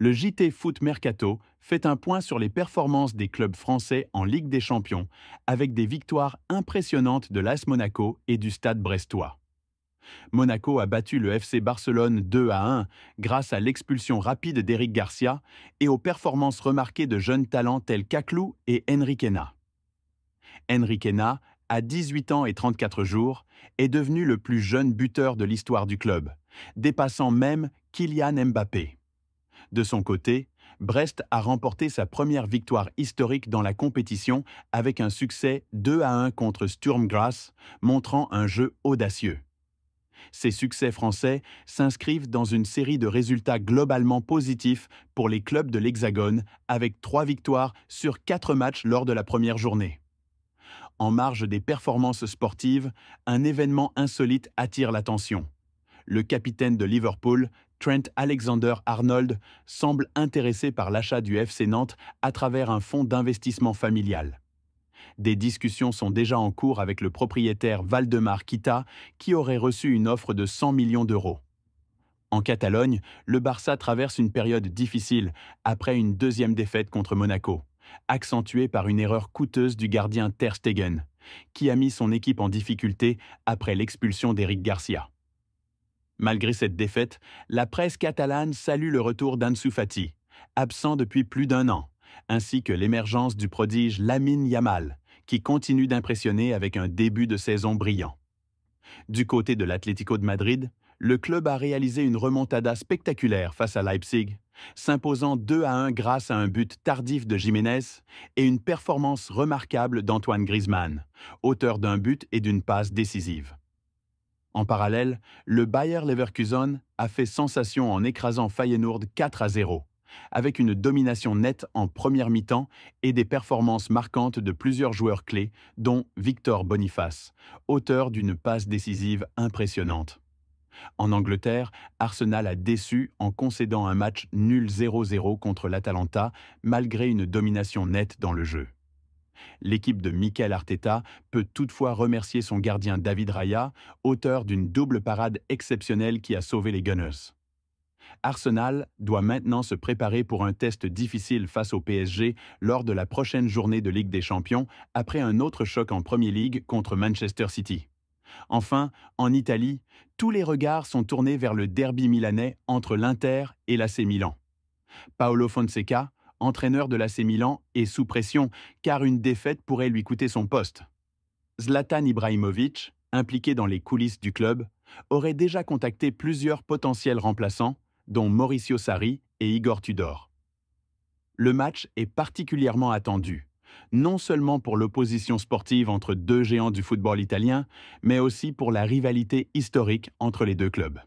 le JT Foot Mercato fait un point sur les performances des clubs français en Ligue des Champions, avec des victoires impressionnantes de l'AS Monaco et du Stade brestois. Monaco a battu le FC Barcelone 2 à 1 grâce à l'expulsion rapide d'Eric Garcia et aux performances remarquées de jeunes talents tels qu'Aclou et Henriquena. Henriquena, à 18 ans et 34 jours, est devenu le plus jeune buteur de l'histoire du club, dépassant même Kylian Mbappé. De son côté, Brest a remporté sa première victoire historique dans la compétition avec un succès 2 à 1 contre Sturm montrant un jeu audacieux. Ces succès français s'inscrivent dans une série de résultats globalement positifs pour les clubs de l'Hexagone, avec trois victoires sur quatre matchs lors de la première journée. En marge des performances sportives, un événement insolite attire l'attention. Le capitaine de Liverpool, Trent Alexander-Arnold semble intéressé par l'achat du FC Nantes à travers un fonds d'investissement familial. Des discussions sont déjà en cours avec le propriétaire Valdemar Kita, qui aurait reçu une offre de 100 millions d'euros. En Catalogne, le Barça traverse une période difficile après une deuxième défaite contre Monaco, accentuée par une erreur coûteuse du gardien Ter Stegen, qui a mis son équipe en difficulté après l'expulsion d'Eric Garcia. Malgré cette défaite, la presse catalane salue le retour d'Ansu Fati, absent depuis plus d'un an, ainsi que l'émergence du prodige Lamine Yamal, qui continue d'impressionner avec un début de saison brillant. Du côté de l'Atlético de Madrid, le club a réalisé une remontada spectaculaire face à Leipzig, s'imposant 2 à 1 grâce à un but tardif de Jiménez et une performance remarquable d'Antoine Griezmann, auteur d'un but et d'une passe décisive. En parallèle, le Bayer Leverkusen a fait sensation en écrasant Feyenoord 4 à 0, avec une domination nette en première mi-temps et des performances marquantes de plusieurs joueurs clés, dont Victor Boniface, auteur d'une passe décisive impressionnante. En Angleterre, Arsenal a déçu en concédant un match nul 0-0 contre l'Atalanta, malgré une domination nette dans le jeu. L'équipe de Mikel Arteta peut toutefois remercier son gardien David Raya, auteur d'une double parade exceptionnelle qui a sauvé les Gunners. Arsenal doit maintenant se préparer pour un test difficile face au PSG lors de la prochaine journée de Ligue des Champions, après un autre choc en Premier League contre Manchester City. Enfin, en Italie, tous les regards sont tournés vers le derby milanais entre l'Inter et l'AC Milan. Paolo Fonseca, entraîneur de l'AC Milan, est sous pression car une défaite pourrait lui coûter son poste. Zlatan Ibrahimovic, impliqué dans les coulisses du club, aurait déjà contacté plusieurs potentiels remplaçants, dont Mauricio Sarri et Igor Tudor. Le match est particulièrement attendu, non seulement pour l'opposition sportive entre deux géants du football italien, mais aussi pour la rivalité historique entre les deux clubs.